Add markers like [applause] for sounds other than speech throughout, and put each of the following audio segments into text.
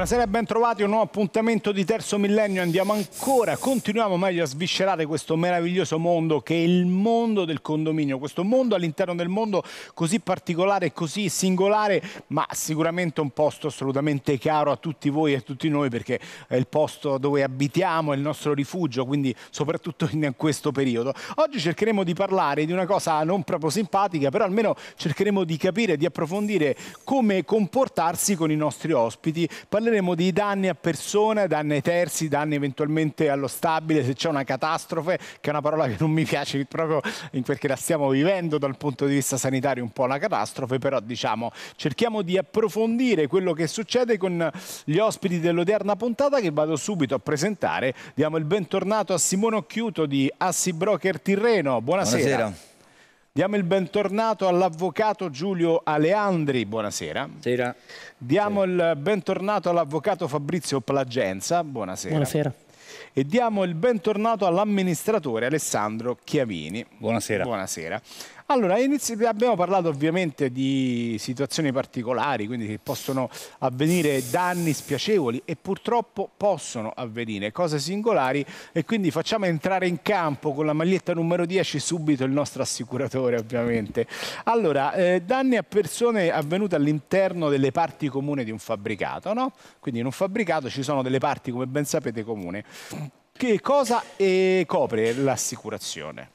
Buonasera e bentrovati, un nuovo appuntamento di Terzo Millennio, andiamo ancora, continuiamo meglio a sviscerare questo meraviglioso mondo che è il mondo del condominio, questo mondo all'interno del mondo così particolare, così singolare, ma sicuramente un posto assolutamente caro a tutti voi e a tutti noi perché è il posto dove abitiamo, è il nostro rifugio, quindi soprattutto in questo periodo. Oggi cercheremo di parlare di una cosa non proprio simpatica, però almeno cercheremo di capire, di approfondire come comportarsi con i nostri ospiti. Parleremo parleremo di danni a persone, danni ai terzi, danni eventualmente allo stabile, se c'è una catastrofe, che è una parola che non mi piace proprio in perché la stiamo vivendo dal punto di vista sanitario un po' la catastrofe, però diciamo cerchiamo di approfondire quello che succede con gli ospiti dell'odierna puntata che vado subito a presentare. Diamo il bentornato a Simone Occhiuto di Assi Broker Tirreno. Buonasera. Buonasera. Diamo il bentornato all'avvocato Giulio Aleandri, buonasera. Buonasera. Diamo buonasera. il bentornato all'avvocato Fabrizio Plagenza, buonasera. Buonasera. E diamo il bentornato all'amministratore Alessandro Chiavini. Buonasera. Buonasera. Allora, abbiamo parlato ovviamente di situazioni particolari, quindi che possono avvenire danni spiacevoli e purtroppo possono avvenire cose singolari e quindi facciamo entrare in campo con la maglietta numero 10 subito il nostro assicuratore ovviamente. Allora, eh, danni a persone avvenute all'interno delle parti comuni di un fabbricato, no? Quindi in un fabbricato ci sono delle parti, come ben sapete, comune. Che cosa eh, copre l'assicurazione?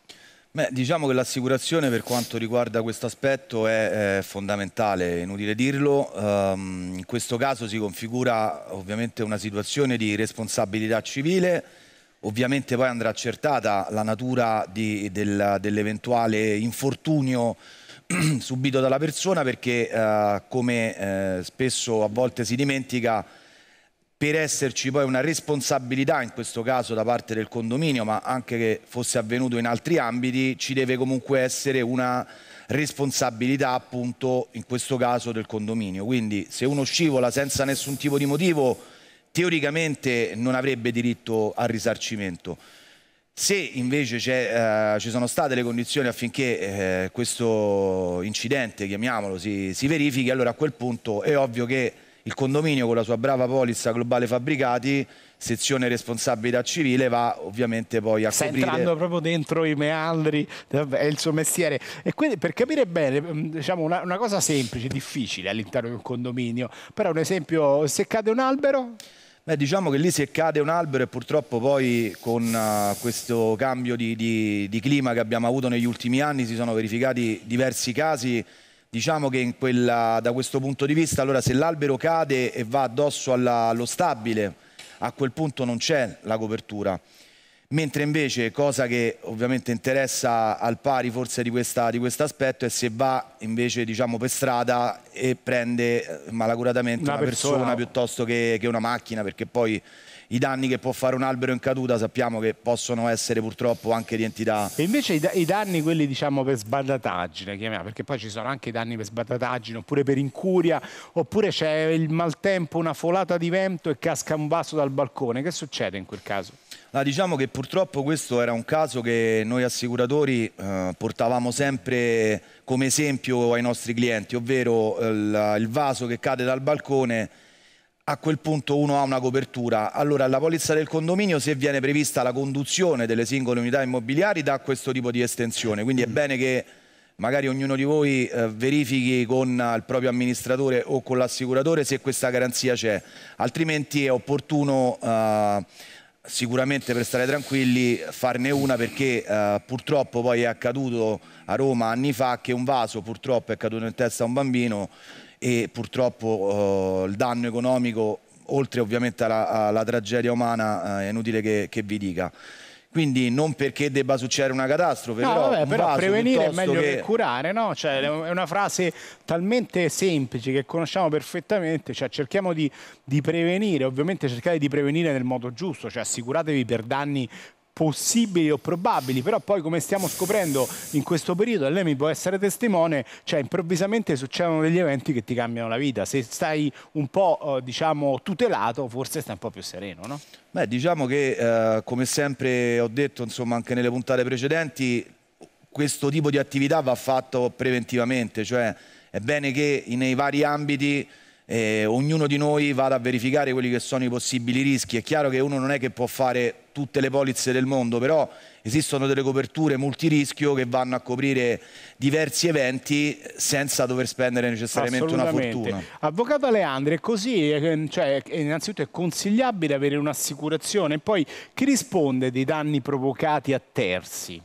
Beh, diciamo che l'assicurazione per quanto riguarda questo aspetto è, eh, è, fondamentale, inutile dirlo. Um, in questo caso si configura ovviamente una situazione di responsabilità civile, ovviamente poi andrà accertata la natura del, dell'eventuale infortunio [clears throat] subito dalla persona perché uh, come uh, spesso a volte si dimentica per esserci poi una responsabilità, in questo caso da parte del condominio, ma anche che fosse avvenuto in altri ambiti, ci deve comunque essere una responsabilità appunto in questo caso del condominio. Quindi se uno scivola senza nessun tipo di motivo, teoricamente non avrebbe diritto al risarcimento. Se invece eh, ci sono state le condizioni affinché eh, questo incidente, chiamiamolo, si, si verifichi, allora a quel punto è ovvio che il condominio con la sua brava polizza globale fabbricati, sezione responsabilità civile, va ovviamente poi a Sta coprire... entrando proprio dentro i meandri, è il suo mestiere. E quindi per capire bene, mm, diciamo una, una cosa semplice, difficile all'interno di un condominio, però un esempio, se cade un albero... Beh, diciamo che lì se cade un albero e purtroppo poi con uh, questo cambio di, di, di clima che abbiamo avuto negli ultimi anni si sono verificati diversi casi Diciamo che quella, da questo punto di vista, allora se l'albero cade e va addosso alla, allo stabile, a quel punto non c'è la copertura. Mentre invece, cosa che ovviamente interessa al pari forse di, questa, di questo aspetto, è se va invece diciamo, per strada e prende eh, malacuratamente una, una persona, persona piuttosto che, che una macchina, perché poi i danni che può fare un albero in caduta sappiamo che possono essere purtroppo anche di entità. E invece i, i danni, quelli diciamo per sbadataggine, perché poi ci sono anche i danni per sbadataggine, oppure per incuria, oppure c'è il maltempo, una folata di vento e casca un vaso dal balcone. Che succede in quel caso? Ah, diciamo che purtroppo questo era un caso che noi assicuratori eh, portavamo sempre come esempio ai nostri clienti, ovvero il, il vaso che cade dal balcone a quel punto uno ha una copertura. Allora, la polizza del condominio, se viene prevista la conduzione delle singole unità immobiliari, dà questo tipo di estensione. Quindi è bene che magari ognuno di voi eh, verifichi con eh, il proprio amministratore o con l'assicuratore se questa garanzia c'è. Altrimenti è opportuno... Eh, sicuramente per stare tranquilli farne una perché eh, purtroppo poi è accaduto a Roma anni fa che un vaso purtroppo è caduto in testa a un bambino e purtroppo eh, il danno economico, oltre ovviamente alla, alla tragedia umana, eh, è inutile che, che, vi dica. Quindi non perché debba succedere una catastrofe, no, però, vabbè, però prevenire è meglio che... che curare, no? cioè, è una frase talmente semplice che conosciamo perfettamente, cioè, cerchiamo di, di, prevenire, ovviamente cercate di prevenire nel modo giusto, cioè assicuratevi per danni possibili o probabili, però poi come stiamo scoprendo in questo periodo, e lei mi può essere testimone, cioè improvvisamente succedono degli eventi che ti cambiano la vita, se stai un po' eh, diciamo tutelato forse stai un po' più sereno, no? Beh, diciamo che eh, come sempre ho detto, insomma anche nelle puntate precedenti, questo tipo di attività va fatto preventivamente, cioè è bene che nei vari ambiti eh, ognuno di noi vada a verificare quelli che sono i possibili rischi. È chiaro che uno non è che può fare tutte le polizze del mondo, però esistono delle coperture multirischio che vanno a coprire diversi eventi senza dover spendere necessariamente una fortuna. Avvocato Aleandri, è così, eh, cioè, innanzitutto è consigliabile avere un'assicurazione, poi chi risponde dei danni provocati a terzi?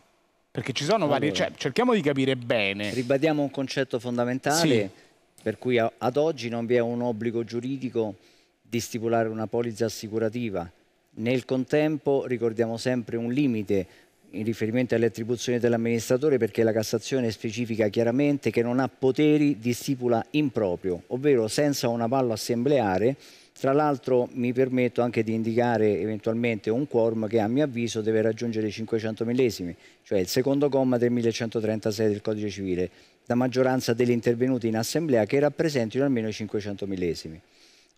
Perché ci sono allora, vari... Cioè, cerchiamo di capire bene. Ribadiamo un concetto fondamentale. Sì per cui ad oggi non vi è un obbligo giuridico di stipulare una polizza assicurativa. Nel contempo ricordiamo sempre un limite in riferimento alle attribuzioni dell'amministratore perché la Cassazione specifica chiaramente che non ha poteri di stipula improprio, ovvero senza un avallo assembleare. Tra l'altro mi permetto anche di indicare eventualmente un quorum che a mio avviso deve raggiungere i 500 millesimi, cioè il secondo comma del 1136 del Codice Civile la maggioranza degli intervenuti in assemblea che rappresentino almeno 500 millesimi.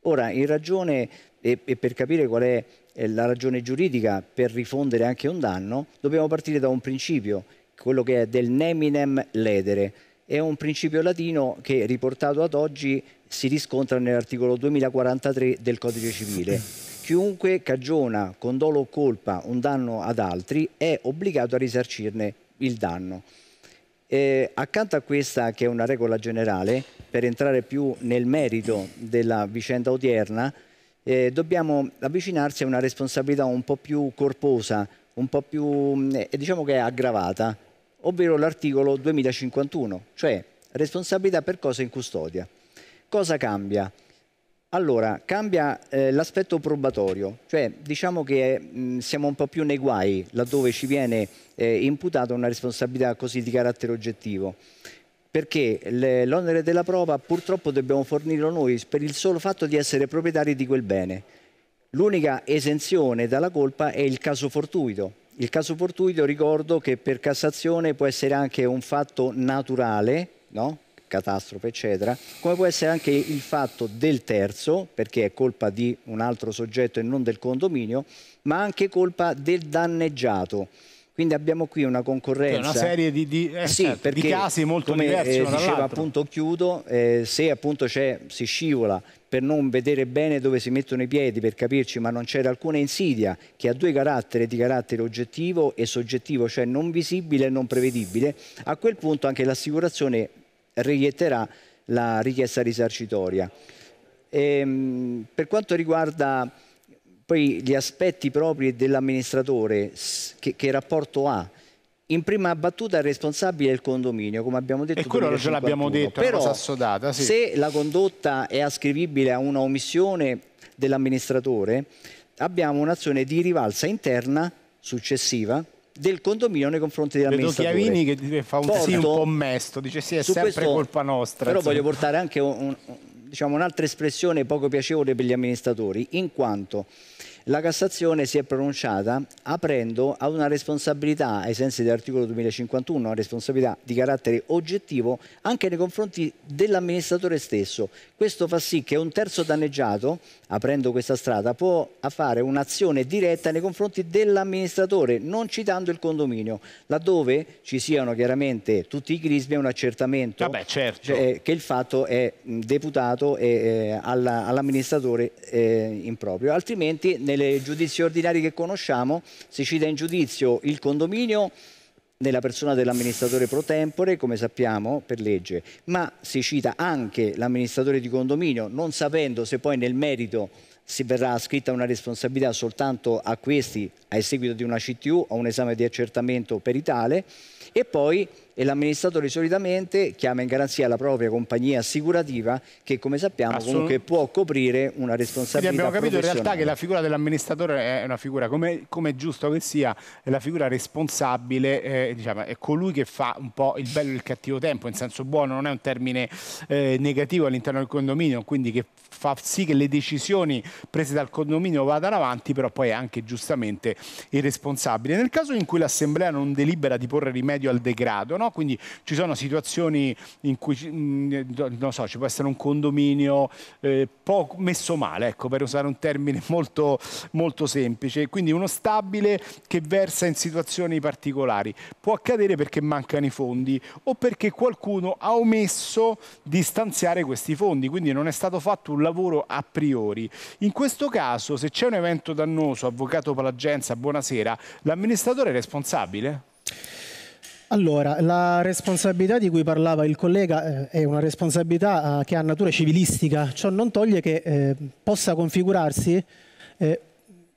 Ora, in ragione e, per capire qual è eh, la ragione giuridica per rifondere anche un danno, dobbiamo partire da un principio, quello che è del neminem ledere. È un principio latino che riportato ad oggi si riscontra nell'articolo 2043 del Codice Civile. Chiunque cagiona con dolo o colpa un danno ad altri è obbligato a risarcirne il danno. Eh, accanto a questa, che è una regola generale, per entrare più nel merito della vicenda odierna, eh, dobbiamo avvicinarsi a una responsabilità un po' più corposa, un po' più, mm, eh, diciamo che è aggravata, ovvero l'articolo 2051, cioè responsabilità per cosa in custodia. Cosa cambia? Allora, cambia eh, l'aspetto probatorio, cioè diciamo che mh, mm, siamo un po' più nei guai laddove ci viene eh, imputata una responsabilità così di carattere oggettivo, perché l'onere della prova purtroppo dobbiamo fornirlo noi per il solo fatto di essere proprietari di quel bene. L'unica esenzione dalla colpa è il caso fortuito. Il caso fortuito ricordo che per Cassazione può essere anche un fatto naturale, no? catastrofe, eccetera, come può essere anche il fatto del terzo, perché è colpa di un altro soggetto e non del condominio, ma anche colpa del danneggiato. Quindi abbiamo qui una concorrenza. Cioè, una serie di, di, eh, sì, certo, perché, di casi molto come, diversi. Come eh, diceva appunto Chiudo, eh, se appunto c'è, si scivola per non vedere bene dove si mettono i piedi, per capirci, ma non c'era alcuna insidia che ha due caratteri di carattere oggettivo e soggettivo, cioè non visibile e non prevedibile, a quel punto anche l'assicurazione reietterà la richiesta risarcitoria. E, ehm, per quanto riguarda poi gli aspetti propri dell'amministratore, che, che rapporto ha? in prima battuta il responsabile è il condominio, come abbiamo detto. E quello ce l'abbiamo detto, però assodata, sì. se la condotta è ascrivibile a una omissione dell'amministratore, abbiamo un'azione di rivalsa interna successiva del condominio nei confronti dell'amministratore. Vedo Chiavini che fa un Porto, sì un po' mesto, dice sì è sempre questo, colpa nostra. Però insomma. voglio portare anche un, un, diciamo, un'altra espressione poco piacevole per gli amministratori, in quanto la Cassazione si è pronunciata aprendo a una responsabilità, ai sensi dell'articolo 2051, una responsabilità di carattere oggettivo anche nei confronti dell'amministratore stesso. Questo fa sì che un terzo danneggiato, aprendo questa strada, può fare un'azione diretta nei confronti dell'amministratore, non citando il condominio, laddove ci siano chiaramente tutti i crismi e un accertamento Vabbè, certo. Cioè, eh, che il fatto è deputato eh, all'amministratore all eh, improprio. Altrimenti nei giudizi ordinari che conosciamo si cita in giudizio il condominio nella persona dell'amministratore pro tempore, come sappiamo per legge, ma si cita anche l'amministratore di condominio, non sapendo se poi nel merito si verrà ascritta una responsabilità soltanto a questi a seguito di una CTU o un esame di accertamento peritale e poi e l'amministratore solitamente chiama in garanzia la propria compagnia assicurativa che come sappiamo Assolut comunque può coprire una responsabilità Quindi abbiamo capito in realtà che la figura dell'amministratore è una figura, come, come è giusto che sia, è la figura responsabile, eh, diciamo, è colui che fa un po' il bello e il cattivo tempo, in senso buono, non è un termine eh, negativo all'interno del condominio, quindi che fa sì che le decisioni prese dal condominio vadano avanti, però poi è anche giustamente il responsabile. Nel caso in cui l'assemblea non delibera di porre rimedio al degrado, no? Quindi ci sono situazioni in cui non so, ci può essere un condominio eh, messo male, ecco, per usare un termine [laughs] molto, molto semplice. Quindi uno stabile che versa in situazioni particolari. Può accadere perché mancano i fondi o perché qualcuno ha omesso di stanziare questi fondi, quindi non è stato fatto un lavoro a priori. In questo caso, se c'è un evento dannoso, avvocato Palagenza, buonasera, l'amministratore è responsabile? Allora, la responsabilità di cui parlava il collega eh, è una responsabilità eh, che ha natura civilistica, ciò non toglie che eh, possa configurarsi eh,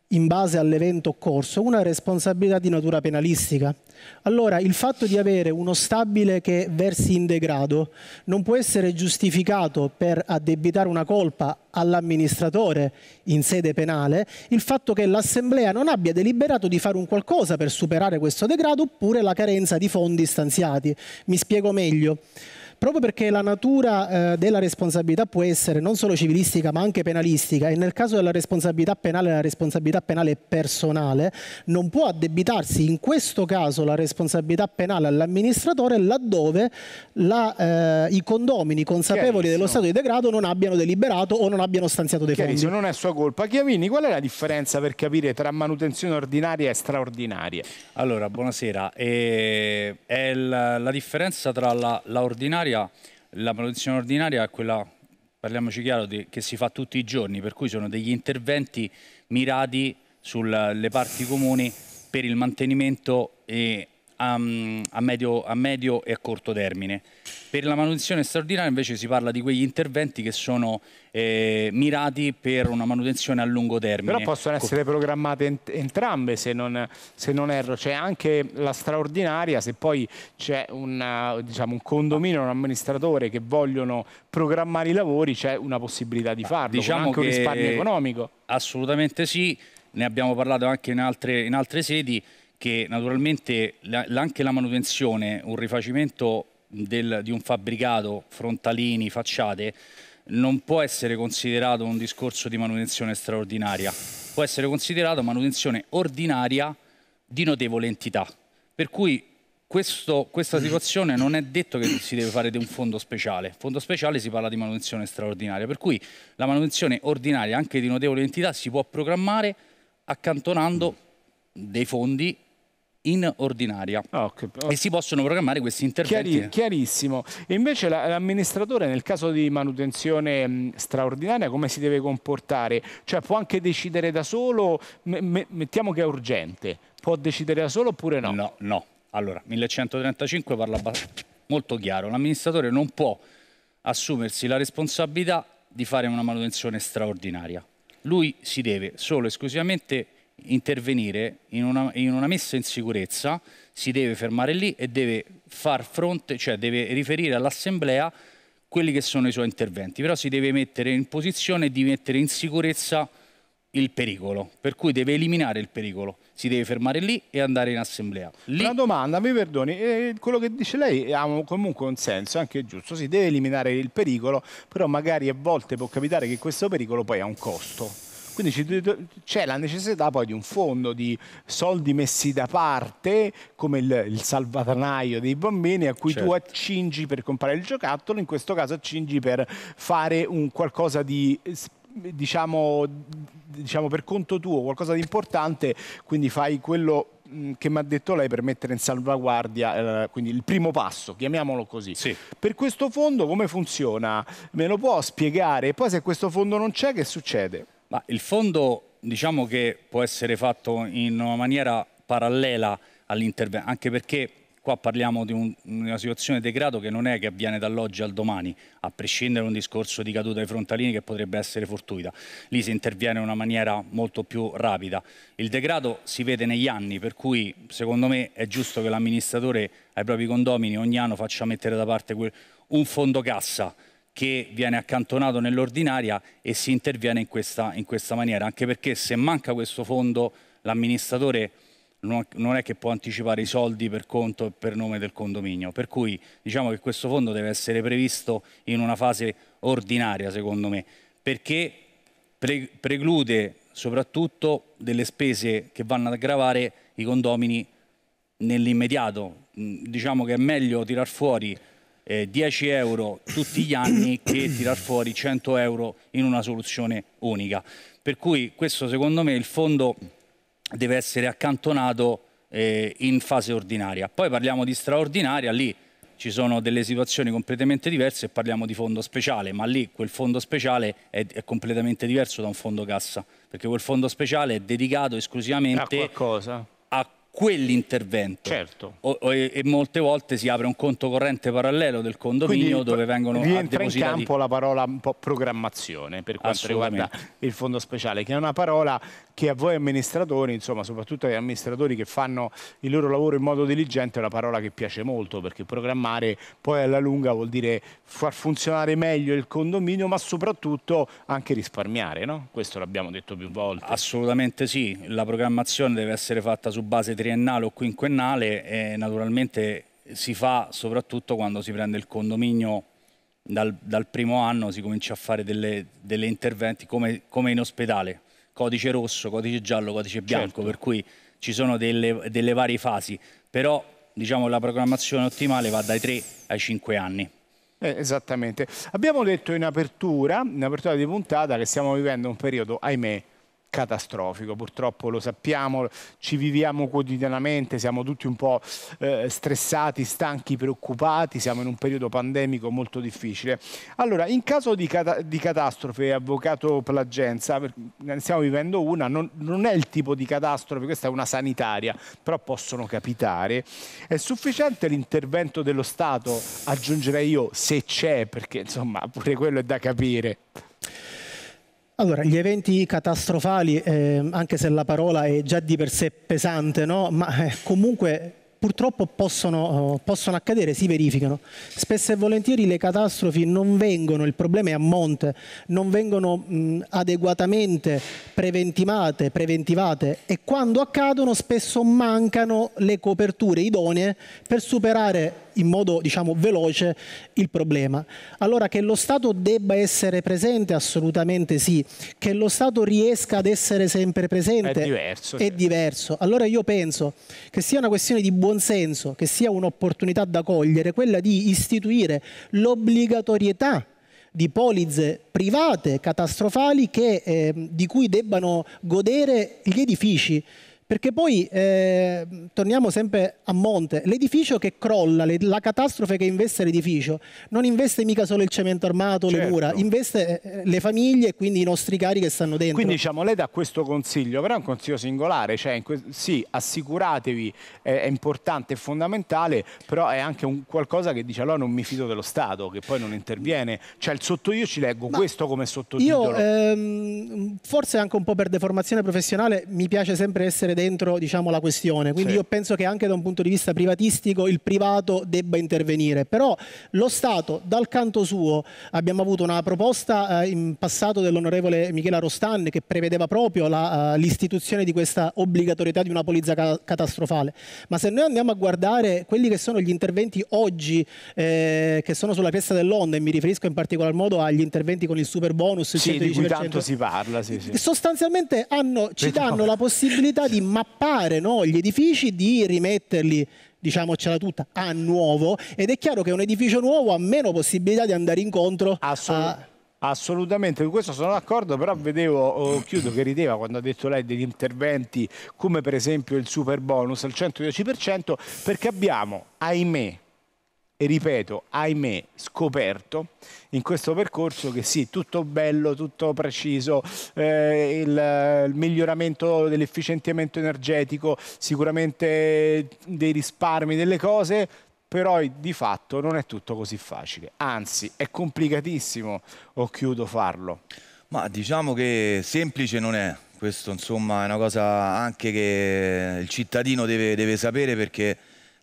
in base all'evento occorso, una responsabilità di natura penalistica. Allora, il fatto di avere uno stabile che versi in degrado non può essere giustificato per addebitare una colpa all'amministratore in sede penale il fatto che l'Assemblea non abbia deliberato di fare un qualcosa per superare questo degrado oppure la carenza di fondi stanziati. Mi spiego meglio proprio perché la natura eh, della responsabilità può essere non solo civilistica ma anche penalistica e nel caso della responsabilità penale la responsabilità penale è personale non può addebitarsi in questo caso la responsabilità penale all'amministratore laddove la, eh, i condomini consapevoli dello stato di degrado non abbiano deliberato o non abbiano stanziato dei fondi. Non è sua colpa. Chiavini, qual è la differenza per capire tra manutenzione ordinaria e straordinaria? Allora, buonasera. Eh, è la, la differenza tra la, la ordinaria ordinaria, la manutenzione ordinaria è quella, parliamoci chiaro, che si fa tutti i giorni, per cui sono degli interventi mirati sulle parti comuni per il mantenimento e a, mm, a, medio, a, medio, e a corto termine. Per la manutenzione straordinaria invece si parla di quegli interventi che sono eh, mirati per una manutenzione a lungo termine. Però possono essere ecco. programmate ent entrambe se non, se non erro, c'è anche la straordinaria se poi c'è un, diciamo, un condominio, un amministratore che vogliono programmare i lavori c'è una possibilità di farlo, diciamo anche un risparmio economico. Assolutamente sì, ne abbiamo parlato anche in altre, in altre sedi che naturalmente anche la manutenzione, un rifacimento del, di un fabbricato, frontalini, facciate, non può essere considerato un discorso di manutenzione straordinaria, può essere considerato manutenzione ordinaria di notevole entità. Per cui questo, questa situazione non è detto che si deve fare di un fondo speciale. Fondo speciale si parla di manutenzione straordinaria, per cui la manutenzione ordinaria anche di notevole entità si può programmare accantonando dei fondi in ordinaria ah, okay. e si possono programmare questi interventi. Chiari, chiarissimo. E invece l'amministratore nel caso di manutenzione mh, mm, straordinaria come si deve comportare? Cioè può anche decidere da solo, mettiamo che è urgente, può decidere da solo oppure no? No, no. Allora, 1135 parla molto chiaro, l'amministratore non può assumersi la responsabilità di fare una manutenzione straordinaria. Lui si deve solo e esclusivamente intervenire in una, in una, messa in sicurezza, si deve fermare lì e deve far fronte, cioè deve riferire all'Assemblea quelli che sono i suoi interventi, però si deve mettere in posizione di mettere in sicurezza il pericolo, per cui deve eliminare il pericolo, si deve fermare lì e andare in assemblea. Lì... Una domanda, mi perdoni, eh, quello che dice lei ha comunque un senso, anche giusto, si deve eliminare il pericolo, però magari a volte può capitare che questo pericolo poi ha un costo. Quindi c'è la necessità poi di un fondo di soldi messi da parte, come il, il salvatanaio dei bambini, a cui certo. tu accingi per comprare il giocattolo, in questo caso accingi per fare un qualcosa di diciamo, diciamo per conto tuo, qualcosa di importante, quindi fai quello che mi ha detto lei per mettere in salvaguardia, eh, quindi il primo passo, chiamiamolo così. Sì. Per questo fondo come funziona? Me lo può spiegare? E poi se questo fondo non c'è che succede? Ma il fondo diciamo che può essere fatto in una maniera parallela all'intervento, anche perché qua parliamo di un, una situazione di degrado che non è che avviene dall'oggi al domani, a prescindere da un discorso di caduta dei frontalini che potrebbe essere fortuita. Lì si interviene in una maniera molto più rapida. Il degrado si vede negli anni, per cui secondo me è giusto che l'amministratore ai propri condomini ogni anno faccia mettere da parte un fondo cassa che viene accantonato nell'ordinaria e si interviene in questa, in questa maniera, anche perché se manca questo fondo l'amministratore non è che può anticipare i soldi per conto e per nome del condominio, per cui diciamo che questo fondo deve essere previsto in una fase ordinaria secondo me, perché preclude soprattutto delle spese che vanno ad aggravare i condomini nell'immediato, diciamo che è meglio tirar fuori eh, 10 euro tutti gli anni che tirar fuori 100 euro in una soluzione unica. Per cui questo secondo me il fondo deve essere accantonato eh, in fase ordinaria. Poi parliamo di straordinaria, lì ci sono delle situazioni completamente diverse e parliamo di fondo speciale, ma lì quel fondo speciale è, è completamente diverso da un fondo cassa, perché quel fondo speciale è dedicato esclusivamente a, a quell'intervento. Certo. O, o, e, molte volte si apre un conto corrente parallelo del condominio Quindi, dove vengono rientra ah, in campo la parola un po' programmazione per quanto riguarda il fondo speciale, che è una parola che a voi amministratori, insomma, soprattutto agli amministratori che fanno il loro lavoro in modo diligente, è una parola che piace molto, perché programmare poi alla lunga vuol dire far funzionare meglio il condominio, ma soprattutto anche risparmiare, no? Questo l'abbiamo detto più volte. Assolutamente sì, la programmazione deve essere fatta su base triennale triennale o quinquennale eh, naturalmente si fa soprattutto quando si prende il condominio dal, dal primo anno, si comincia a fare delle, delle interventi come, come, in ospedale, codice rosso, codice giallo, codice bianco, certo. per cui ci sono delle, delle varie fasi, però diciamo, la programmazione ottimale va dai 3 ai 5 anni. Eh, esattamente. Abbiamo detto in apertura, in apertura di puntata, che stiamo vivendo un periodo, ahimè, catastrofico. Purtroppo lo sappiamo, ci viviamo quotidianamente, siamo tutti un po' eh, stressati, stanchi, preoccupati, siamo in un periodo pandemico molto difficile. Allora, in caso di, cata di catastrofe, avvocato Plagenza, ne stiamo vivendo una, non, non è il tipo di catastrofe, questa è una sanitaria, però possono capitare. È sufficiente l'intervento dello Stato, aggiungerei io, se c'è, perché insomma pure quello è da capire. Allora, gli eventi catastrofali, eh, anche se la parola è già di per sé pesante, no? ma eh, comunque purtroppo possono, oh, possono, accadere, si verificano. Spesso e volentieri le catastrofi non vengono, il problema è a monte, non vengono mh, adeguatamente preventivate, preventivate e quando accadono spesso mancano le coperture idonee per superare in modo diciamo, veloce il problema. Allora che lo Stato debba essere presente assolutamente sì, che lo Stato riesca ad essere sempre presente è diverso. È certo. diverso. Allora io penso che sia una questione di buonsenso, che sia un'opportunità da cogliere, quella di istituire l'obbligatorietà di polizze private catastrofali che, eh, di cui debbano godere gli edifici. Perché poi eh, torniamo sempre a monte, l'edificio che crolla, le, la catastrofe che investe l'edificio, non investe mica solo il cemento armato, certo. le mura, investe eh, le famiglie e quindi i nostri cari che stanno dentro. Quindi diciamo, lei dà questo consiglio, però è un consiglio singolare, cioè sì, assicuratevi, eh, è importante, è fondamentale, però è anche un qualcosa che dice allora non mi fido dello Stato, che poi non interviene, cioè il sotto io ci leggo Ma questo come sottotitolo. Io ehm, forse anche un po' per deformazione professionale mi piace sempre essere dentro diciamo, la questione. Quindi sì. io penso che anche da un punto di vista privatistico il privato debba intervenire, però lo Stato dal canto suo abbiamo avuto una proposta eh, in passato dell'onorevole Michela Rostan che prevedeva proprio eh, l'istituzione di questa obbligatorietà di una polizza ca catastrofale, ma se noi andiamo a guardare quelli che sono gli interventi oggi eh, che sono sulla cresta dell'onda e mi riferisco in particolar modo agli interventi con il super bonus, sì, di cui tanto si parla, sì, sì. sostanzialmente hanno, ci danno la possibilità di mappare no, gli edifici, di rimetterli diciamocela tutta, a nuovo ed è chiaro che un edificio nuovo ha meno possibilità di andare incontro Assolut a... Assolutamente, con questo sono d'accordo, però vedevo, oh, chiudo, che rideva quando ha detto lei degli interventi come per esempio il super bonus al 110% perché abbiamo, ahimè, e ripeto, ahimè, scoperto in questo percorso che sì, tutto bello, tutto preciso, eh, il, il, miglioramento dell'efficientamento energetico, sicuramente dei risparmi, delle cose, però di fatto non è tutto così facile, anzi è complicatissimo, o chiudo farlo. Ma diciamo che semplice non è, questo insomma è una cosa anche che il cittadino deve, deve sapere perché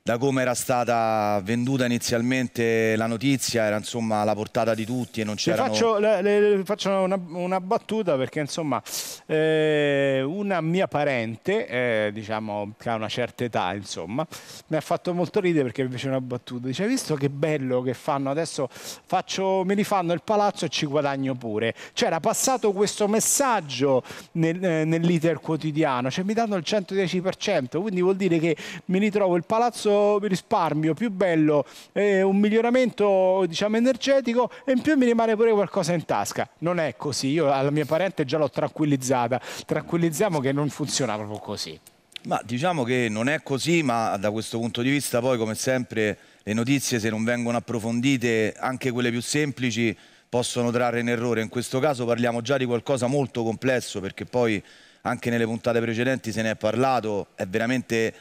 da come era stata venduta inizialmente la notizia, era insomma la portata di tutti e non c'era. Faccio, le, le, faccio una, una, battuta perché insomma eh, una mia parente, eh, diciamo che ha una certa età, insomma, mi ha fatto molto ridere perché invece una battuta. Dice, hai visto che bello che fanno adesso, faccio, me li il palazzo e ci guadagno pure. Cioè era passato questo messaggio nel, eh, nell'iter quotidiano, cioè mi danno il 110%, quindi vuol dire che mi ritrovo il palazzo questo risparmio più bello, eh, un miglioramento diciamo, energetico e in più mi rimane pure qualcosa in tasca. Non è così, io alla mia parente già l'ho tranquillizzata, tranquillizziamo che non funziona proprio così. Ma diciamo che non è così, ma da questo punto di vista poi come sempre le notizie se non vengono approfondite, anche quelle più semplici, possono trarre in errore. In questo caso parliamo già di qualcosa molto complesso perché poi anche nelle puntate precedenti se ne è parlato, è veramente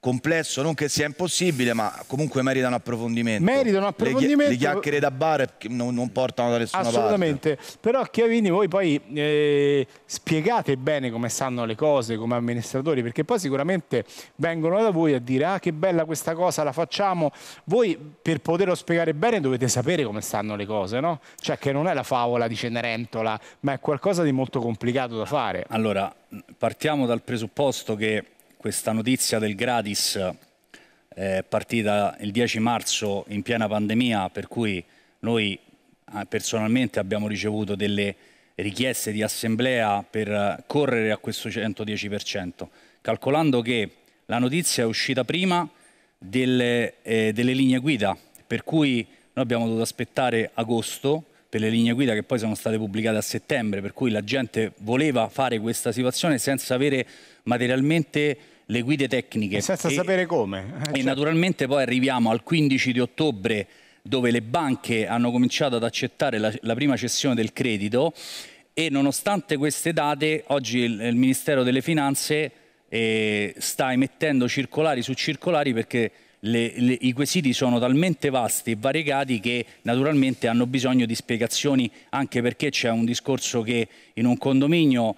complesso, non che sia impossibile, ma comunque merita un approfondimento. Merita un approfondimento. Le, chiacchiere da bar non, non, portano da nessuna Assolutamente. parte. Assolutamente. Però Chiavini voi poi eh, spiegate bene come stanno le cose come amministratori, perché poi sicuramente vengono da voi a dire ah che bella questa cosa, la facciamo. Voi per poterlo spiegare bene dovete sapere come stanno le cose, no? Cioè che non è la favola di Cenerentola, ma è qualcosa di molto complicato da fare. Allora, partiamo dal presupposto che questa notizia del gratis eh, è partita il 10 marzo in piena pandemia, per cui noi eh, personalmente abbiamo ricevuto delle richieste di assemblea per correre a questo 110%, calcolando che la notizia è uscita prima delle, eh, delle linee guida, per cui noi abbiamo dovuto aspettare agosto per le linee guida che poi sono state pubblicate a settembre, per cui la gente voleva fare questa situazione senza avere materialmente le guide tecniche. E senza e, sapere come. Eh, e certo. naturalmente poi arriviamo al 15 di ottobre dove le banche hanno cominciato ad accettare la, la prima cessione del credito e nonostante queste date oggi il, il Ministero delle Finanze eh, sta emettendo circolari su circolari perché le, le, i quesiti sono talmente vasti e variegati che naturalmente hanno bisogno di spiegazioni anche perché c'è un discorso che in un condominio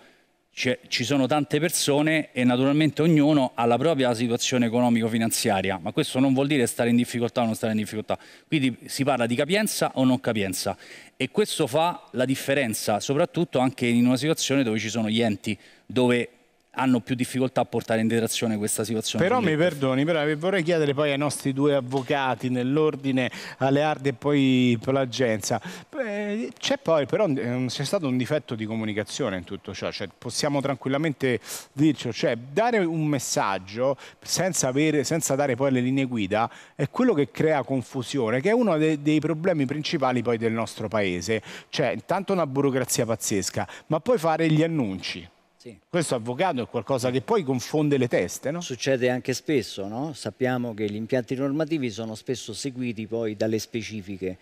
ci sono tante persone e naturalmente ognuno ha la propria situazione economico-finanziaria, ma questo non vuol dire stare in difficoltà o non stare in difficoltà. Quindi si parla di capienza o non capienza e questo fa la differenza, soprattutto anche in una situazione dove ci sono gli enti, dove hanno più difficoltà a portare in direzione questa situazione. Però mi perdoni, però vorrei chiedere poi ai nostri due avvocati nell'ordine Aleardi e poi Plagenza. Eh, c'è poi però eh, c'è stato un difetto di comunicazione in tutto ciò, cioè, possiamo tranquillamente dirci, cioè dare un messaggio senza, avere, senza, dare poi le linee guida è quello che crea confusione, che è uno dei, dei problemi principali poi del nostro paese, cioè intanto una burocrazia pazzesca, ma poi fare gli annunci. Sì. Questo avvocato è qualcosa che poi confonde le teste, no? Succede anche spesso, no? Sappiamo che gli impianti normativi sono spesso seguiti poi dalle specifiche.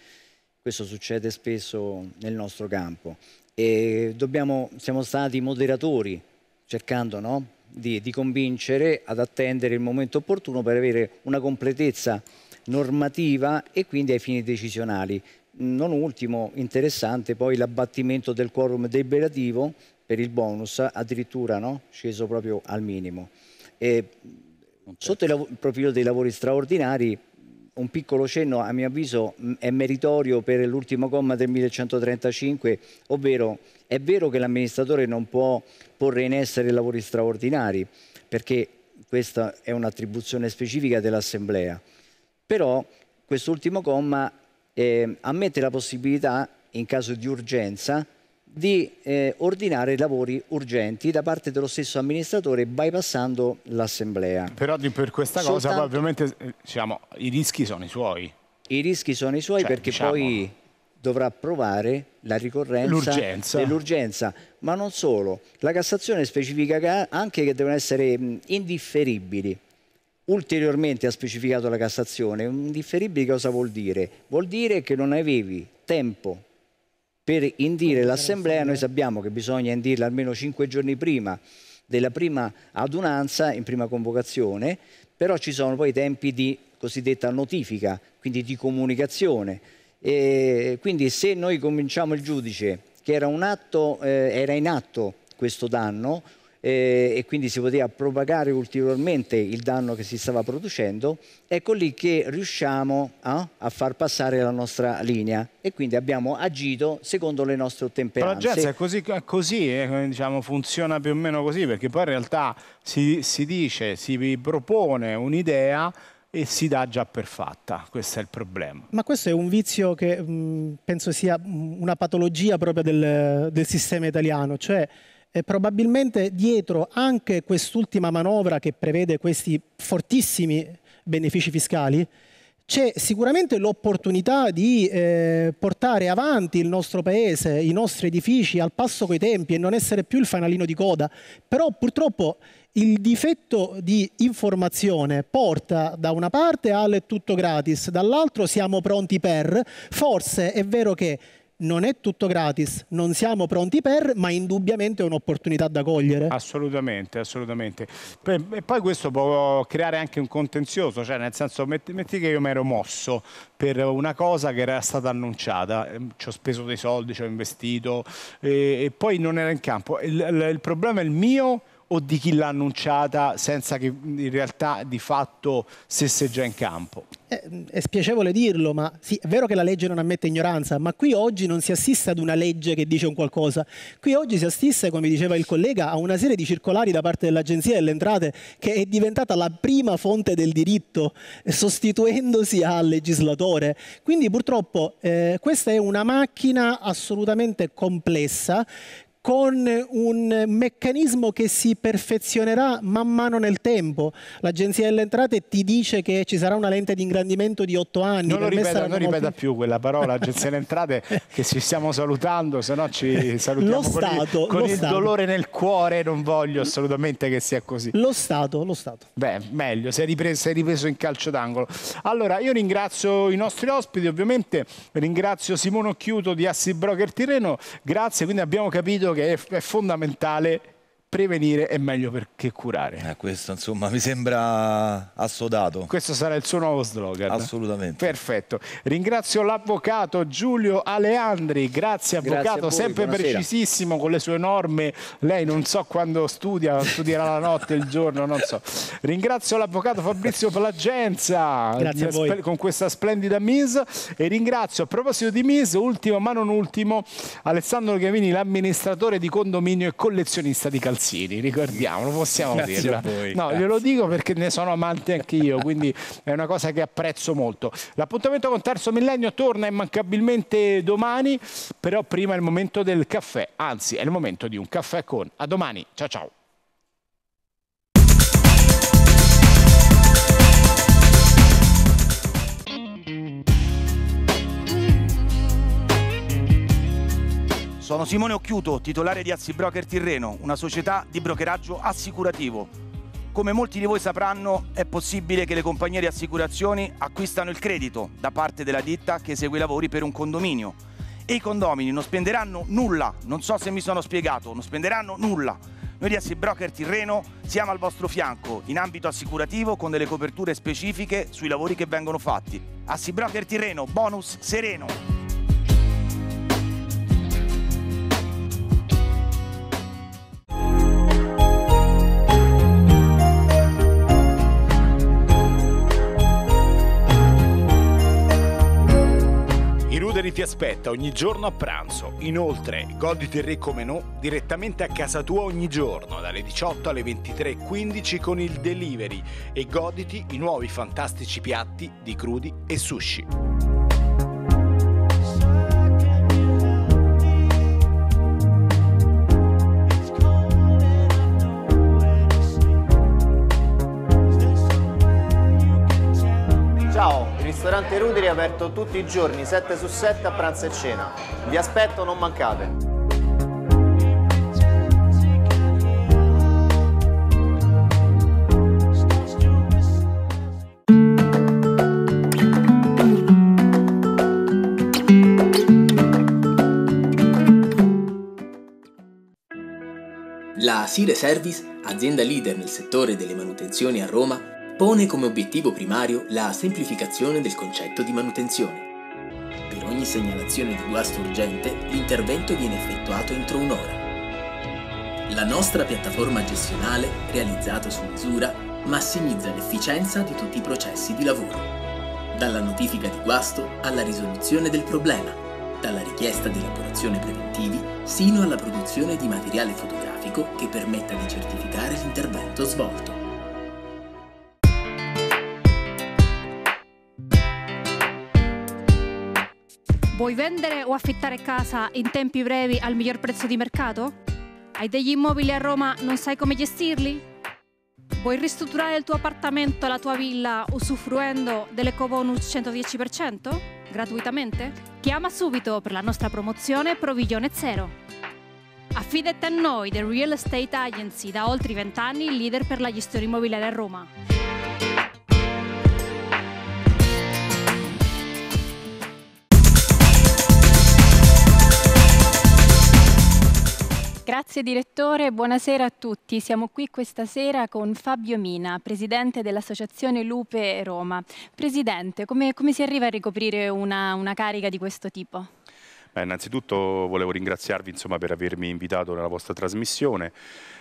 Questo succede spesso nel nostro campo. E dobbiamo, siamo stati moderatori, cercando no? di, di convincere ad attendere il momento opportuno per avere una completezza normativa e quindi ai fini decisionali non ultimo interessante poi l'abbattimento del quorum deliberativo per il bonus addirittura no? sceso proprio al minimo. E sotto il profilo dei lavori straordinari un piccolo cenno a mio avviso è meritorio per l'ultimo comma del 1135, ovvero è vero che l'amministratore non può porre in essere lavori straordinari perché questa è un'attribuzione specifica dell'Assemblea, però quest'ultimo comma eh, ammette la possibilità in caso di urgenza di eh, ordinare lavori urgenti da parte dello stesso amministratore bypassando l'assemblea. Però per questa cosa ovviamente eh, diciamo, i rischi sono i suoi. I rischi sono i suoi cioè, perché diciamo... poi dovrà provare la ricorrenza dell'urgenza. Ma non solo, la Cassazione specifica anche che devono essere indifferibili. Ulteriormente ha specificato la Cassazione, indifferibili cosa vuol dire? Vuol dire che non avevi tempo per indire l'assemblea noi sappiamo che bisogna indirla almeno cinque giorni prima della prima adunanza in prima convocazione, però ci sono poi tempi di cosiddetta notifica, quindi di comunicazione. E quindi se noi convinciamo il giudice che era, atto, eh, era in atto questo danno, eh, e quindi si poteva propagare ulteriormente il danno che si stava producendo, ecco lì che riusciamo a, eh, a far passare la nostra linea e quindi abbiamo agito secondo le nostre ottemperanze. Però Jazz è così, così eh, diciamo, funziona più o meno così, perché poi in realtà si, si dice, si propone un'idea e si dà già per fatta, questo è il problema. Ma questo è un vizio che mh, penso sia una patologia proprio del, del sistema italiano, cioè eh, probabilmente dietro anche quest'ultima manovra che prevede questi fortissimi benefici fiscali, c'è sicuramente l'opportunità di eh, portare avanti il nostro paese, i nostri edifici al passo coi tempi e non essere più il fanalino di coda, però purtroppo il difetto di informazione porta da una parte al tutto gratis, dall'altro siamo pronti per, forse è vero che non è tutto gratis, non siamo pronti per, ma indubbiamente è un'opportunità da cogliere. Assolutamente, assolutamente. E poi questo può creare anche un contenzioso, cioè nel senso metti, metti che io mi ero mosso per una cosa che era stata annunciata, ehm, ci ho speso dei soldi, ci ho investito e, e poi non era in campo. il, il, il problema è il mio o di chi l'ha annunciata senza che in realtà di fatto stesse già in campo? È, eh, è spiacevole dirlo, ma sì, è vero che la legge non ammette ignoranza, ma qui oggi non si assiste ad una legge che dice un qualcosa. Qui oggi si assiste, come diceva il collega, a una serie di circolari da parte dell'Agenzia delle Entrate che è diventata la prima fonte del diritto, eh, sostituendosi al legislatore. Quindi purtroppo eh, questa è una macchina assolutamente complessa con un meccanismo che si perfezionerà man mano nel tempo. L'Agenzia delle Entrate ti dice che ci sarà una lente di ingrandimento di otto anni. Non, lo ripeta, non ripeta più quella parola, Agenzia delle Entrate, [laughs] che ci stiamo salutando, se no ci salutiamo lo con, stato, il, con il stato. dolore nel cuore, non voglio assolutamente che sia così. Lo Stato, lo Stato. Beh, meglio, sei ripreso, sei ripreso in calcio d'angolo. Allora, io ringrazio i nostri ospiti, ovviamente ringrazio Simone Occhiuto di Assi Broker Tirreno, grazie, quindi abbiamo capito credo che è, è fondamentale prevenire è meglio che curare. Eh, questo insomma mi sembra assodato. Questo sarà il suo nuovo slogan. Assolutamente. Perfetto. Ringrazio l'avvocato Giulio Aleandri, grazie avvocato, grazie voi, sempre buonasera. precisissimo con le sue norme. Lei non so quando studia, studierà la notte, il giorno, non so. Ringrazio l'avvocato Fabrizio Plagenza con questa splendida Mise e ringrazio a proposito di Mise, ultimo ma non ultimo, Alessandro Gavini, l'amministratore di condominio e collezionista di calcio. Manzini, ricordiamolo, possiamo dirlo. no, grazie. glielo dico perché ne sono amante anche io, quindi è una cosa che apprezzo molto. L'appuntamento con Terzo Millennio torna immancabilmente domani, però prima è il momento del caffè, anzi è il momento di un caffè con. A domani, ciao ciao. Sono Simone Occhiuto, titolare di Azzi Broker Tirreno, una società di brokeraggio assicurativo. Come molti di voi sapranno, è possibile che le compagnie di assicurazioni acquistano il credito da parte della ditta che esegue i lavori per un condominio. E i condomini non spenderanno nulla, non so se mi sono spiegato, non spenderanno nulla. Noi di Assi Broker Tirreno siamo al vostro fianco in ambito assicurativo con delle coperture specifiche sui lavori che vengono fatti. Assi Broker Tirreno, bonus sereno. ti aspetta ogni giorno a pranzo. Inoltre, goditi il re come no direttamente a casa tua ogni giorno dalle 18 alle 23.15 con il delivery e goditi i nuovi fantastici piatti di crudi e sushi. Neruderi è aperto tutti i giorni, 7 su 7 a pranzo e cena. Vi aspetto, non mancate! La Sire Service, azienda leader nel settore delle manutenzioni a Roma, pone come obiettivo primario la semplificazione del concetto di manutenzione. Per ogni segnalazione di guasto urgente, l'intervento viene effettuato entro un'ora. La nostra piattaforma gestionale, realizzata su misura, massimizza l'efficienza di tutti i processi di lavoro. Dalla notifica di guasto alla risoluzione del problema, dalla richiesta di elaborazione preventivi sino alla produzione di materiale fotografico che permetta di certificare l'intervento svolto. Vuoi vendere o affittare casa in tempi brevi al miglior prezzo di mercato? Hai degli immobili a Roma, non sai come gestirli? Vuoi ristrutturare il tuo appartamento, la tua villa, usufruendo dell'ecobonus 110%? Gratuitamente? Chiama subito per la nostra promozione Provigione Zero. Affidate a noi, The Real Estate Agency, da oltre 20 anni leader per la gestione immobiliare a Roma. Grazie direttore, buonasera a tutti. Siamo qui questa sera con Fabio Mina, presidente dell'Associazione Lupe Roma. Presidente, come, come si arriva a ricoprire una, una carica di questo tipo? Beh, innanzitutto volevo ringraziarvi insomma, per avermi invitato nella vostra trasmissione.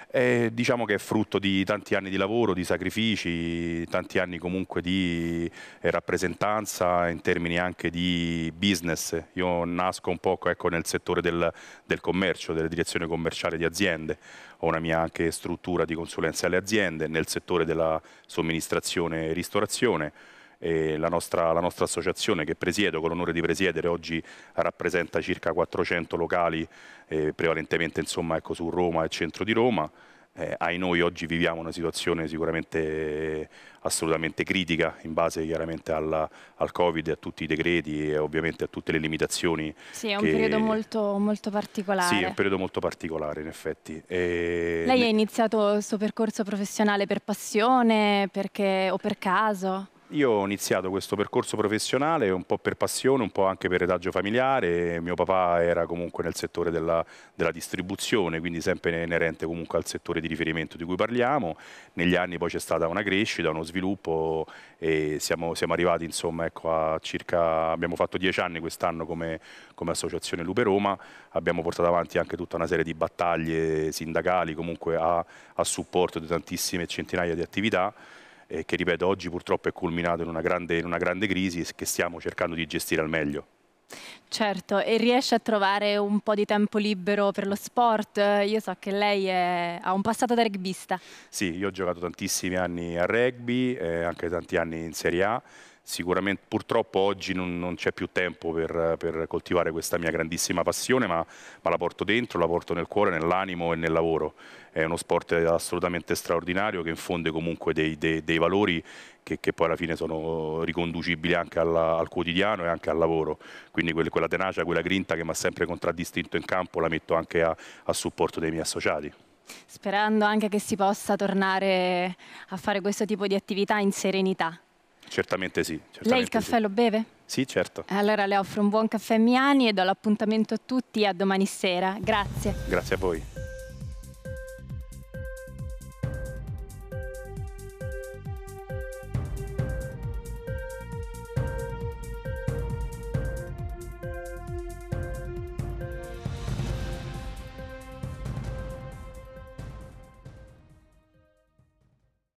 Eh, diciamo che è frutto di tanti anni di lavoro, di sacrifici, tanti anni comunque di eh, rappresentanza in termini anche di business. Io nasco un po' ecco, nel settore del, del commercio, della direzione commerciale di aziende, ho una mia anche struttura di consulenza alle aziende nel settore della somministrazione e ristorazione e la nostra, la nostra associazione che presiedo, con l'onore di presiedere, oggi rappresenta circa 400 locali, eh, prevalentemente insomma, ecco, su Roma e centro di Roma. Eh, ai noi oggi viviamo una situazione sicuramente eh, assolutamente critica in base chiaramente alla, al Covid, a tutti i decreti e ovviamente a tutte le limitazioni. Sì, è un che... periodo molto, molto, particolare. Sì, è un periodo molto particolare in effetti. E... Lei ha iniziato il suo percorso professionale per passione perché, o per caso? Io ho iniziato questo percorso professionale un po' per passione, un po' anche per retaggio familiare, mio papà era comunque nel settore della, della, distribuzione, quindi sempre inerente comunque al settore di riferimento di cui parliamo, negli anni poi c'è stata una crescita, uno sviluppo e siamo, siamo arrivati insomma ecco, a circa, abbiamo fatto dieci anni quest'anno come, come associazione Lupe Roma, abbiamo portato avanti anche tutta una serie di battaglie sindacali comunque a, a supporto di tantissime centinaia di attività eh, che ripeto oggi purtroppo è culminato in una, grande, in una grande crisi che stiamo cercando di gestire al meglio. Certo, e riesce a trovare un po' di tempo libero per lo sport? Io so che lei è... ha un passato da rugbista. Sì, io ho giocato tantissimi anni a rugby, eh, anche tanti anni in Serie A, sicuramente purtroppo oggi non, non c'è più tempo per, per, coltivare questa mia grandissima passione, ma, ma, la porto dentro, la porto nel cuore, nell'animo e nel lavoro. È uno sport assolutamente straordinario che infonde comunque dei, dei, dei valori che, che, poi alla fine sono riconducibili anche alla, al quotidiano e anche al lavoro. Quindi quel, quella tenacia, quella grinta che mi ha sempre contraddistinto in campo la metto anche a, a supporto dei miei associati. Sperando anche che si possa tornare a fare questo tipo di attività in serenità. Certamente sì. Certamente Lei il caffè sì. lo beve? Sì, certo. Allora le offro un buon caffè Miani e do l'appuntamento a tutti a domani sera. Grazie. Grazie a voi.